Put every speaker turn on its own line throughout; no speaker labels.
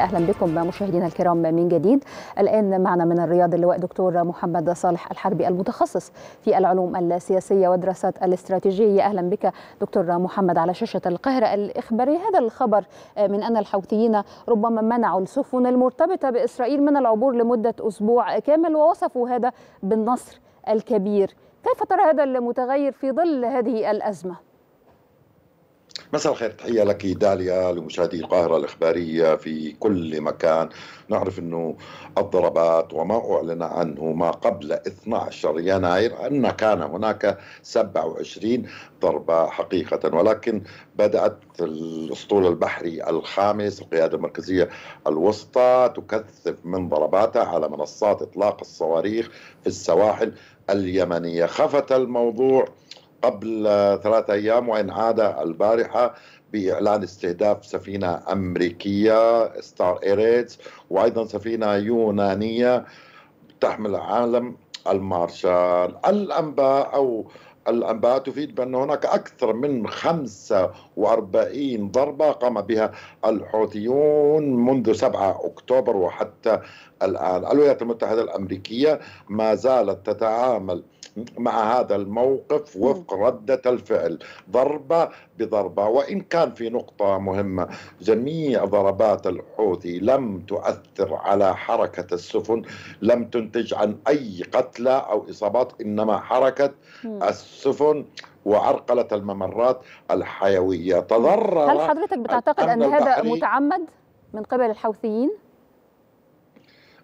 اهلا بكم مشاهدينا الكرام من جديد الان معنا من الرياض اللواء دكتور محمد صالح الحربي المتخصص في العلوم السياسيه والدراسات الاستراتيجيه اهلا بك دكتور محمد على شاشه القاهره الاخباريه هذا الخبر من ان الحوثيين ربما منعوا السفن المرتبطه باسرائيل من العبور لمده اسبوع كامل ووصفوا هذا بالنصر الكبير كيف ترى هذا المتغير في ظل هذه الازمه
مساء الخير تحيه لك داليا لمشاهدي القاهره الاخباريه في كل مكان نعرف انه الضربات وما اعلن عنه ما قبل 12 يناير ان كان هناك 27 ضربه حقيقه ولكن بدات الاسطول البحري الخامس القياده المركزيه الوسطى تكثف من ضرباتها على منصات اطلاق الصواريخ في السواحل اليمنيه خفت الموضوع قبل ثلاثة أيام وإن عاد البارحة بإعلان استهداف سفينة أمريكية ستار إيريتس وأيضا سفينة يونانية تحمل عالم المارشال الأنباء أو الأنباء تفيد بأن هناك أكثر من 45 ضربة قام بها الحوثيون منذ 7 أكتوبر وحتى الآن الولايات المتحدة الأمريكية ما زالت تتعامل مع هذا الموقف وفق ردة الفعل ضربة بضربة وإن كان في نقطة مهمة جميع ضربات الحوثي لم تؤثر على حركة السفن لم تنتج عن أي قتلى أو إصابات إنما حركة السفن السفن وعرقلة الممرات الحيوية تضرر هل حضرتك بتعتقد أن هذا
متعمد من قبل الحوثيين؟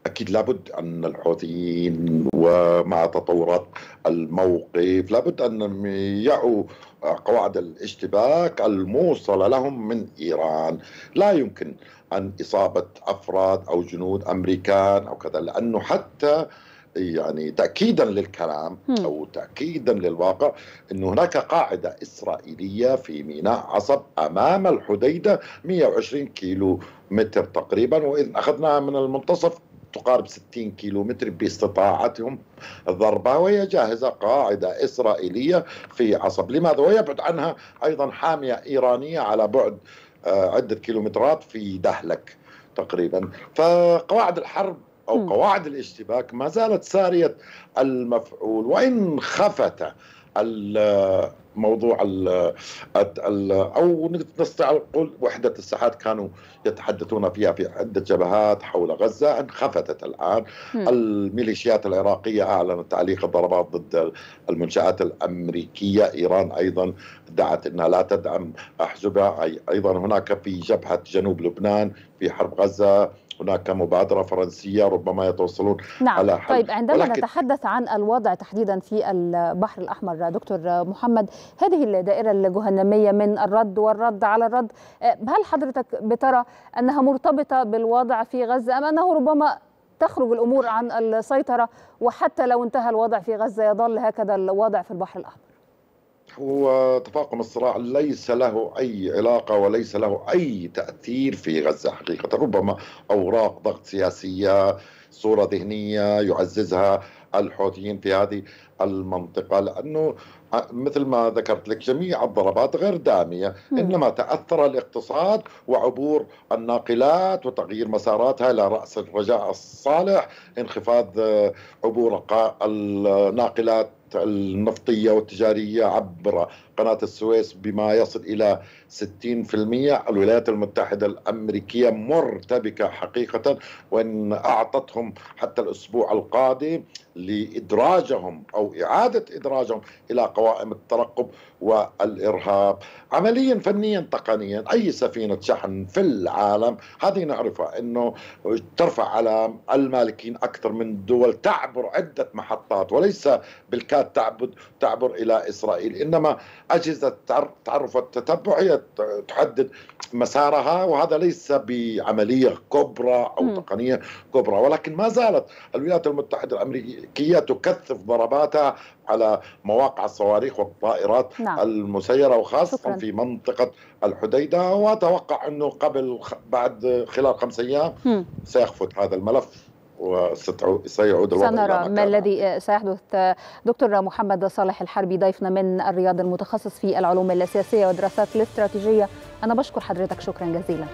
اكيد لابد ان الحوثيين ومع تطورات الموقف لابد ان يعوا قواعد الاشتباك الموصله لهم من ايران لا يمكن ان اصابه افراد او جنود امريكان او كذا لانه حتى آه يعني تاكيدا للكلام او تاكيدا للواقع انه هناك قاعده اسرائيليه في ميناء عصب امام الحديده 120 كيلو متر تقريبا واذا اخذناها من المنتصف تقارب 60 كيلو متر باستطاعتهم الضربة وهي جاهزة قاعدة إسرائيلية في عصب لماذا؟ ويبعد عنها أيضا حامية إيرانية على بعد آه، عدة كيلومترات في دهلك تقريبا فقواعد الحرب أو قواعد الاشتباك ما زالت سارية المفعول وإن خفت الموضوع الـ الـ او نستطيع نقول وحده الساحات كانوا يتحدثون فيها في عده جبهات حول غزه انخفتت الان م. الميليشيات العراقيه اعلنت تعليق الضربات ضد المنشات الامريكيه ايران ايضا دعت انها لا تدعم احزبها ايضا هناك في جبهه جنوب لبنان في حرب غزه هناك مبادرة فرنسية ربما يتوصلون نعم. على حل طيب عندما ولكن...
نتحدث عن الوضع تحديدا في البحر الأحمر دكتور محمد هذه الدائرة الجهنمية من الرد والرد على الرد هل حضرتك بترى أنها مرتبطة بالوضع في غزة أم أنه ربما تخرج الأمور عن السيطرة وحتى لو انتهى الوضع في غزة يظل هكذا الوضع في البحر الأحمر
هو تفاقم الصراع ليس له أي علاقة وليس له أي تأثير في غزة حقيقة ربما أوراق ضغط سياسية صورة ذهنية يعززها الحوثيين في هذه المنطقة لأنه مثل ما ذكرت لك جميع الضربات غير دامية إنما تأثر الاقتصاد وعبور الناقلات وتغيير مساراتها إلى رأس الرجاء الصالح انخفاض آه، عبور الناقلات النفطية والتجارية عبر قناة السويس بما يصل إلى 60% الولايات المتحدة الأمريكية مرتبكة حقيقة وإن أعطتهم حتى الأسبوع القادم لإدراجهم أو إعادة إدراجهم إلى قوائم الترقب والإرهاب عمليا فنيا تقنيا أي سفينة شحن في العالم هذه نعرفها أنه ترفع على المالكين أكثر من دول تعبر عدة محطات وليس بالكاد تعبد تعبر إلى إسرائيل إنما أجهزة تعرف التتبع هي تحدد مسارها وهذا ليس بعملية كبرى أو م. تقنية كبرى ولكن ما زالت الولايات المتحدة الأمريكية تكثف ضرباتها على مواقع الصواريخ الصواريخ والطائرات نعم. المسيرة وخاصة شكرا. في منطقة الحديدة وأتوقع أنه قبل بعد خلال خمس أيام م. سيخفت هذا الملف وسيعود الوضع سنرى
ما الذي آه، سيحدث آه، دكتور محمد صالح الحربي ضيفنا من الرياض المتخصص في العلوم السياسية والدراسات الاستراتيجية أنا بشكر حضرتك شكرا جزيلا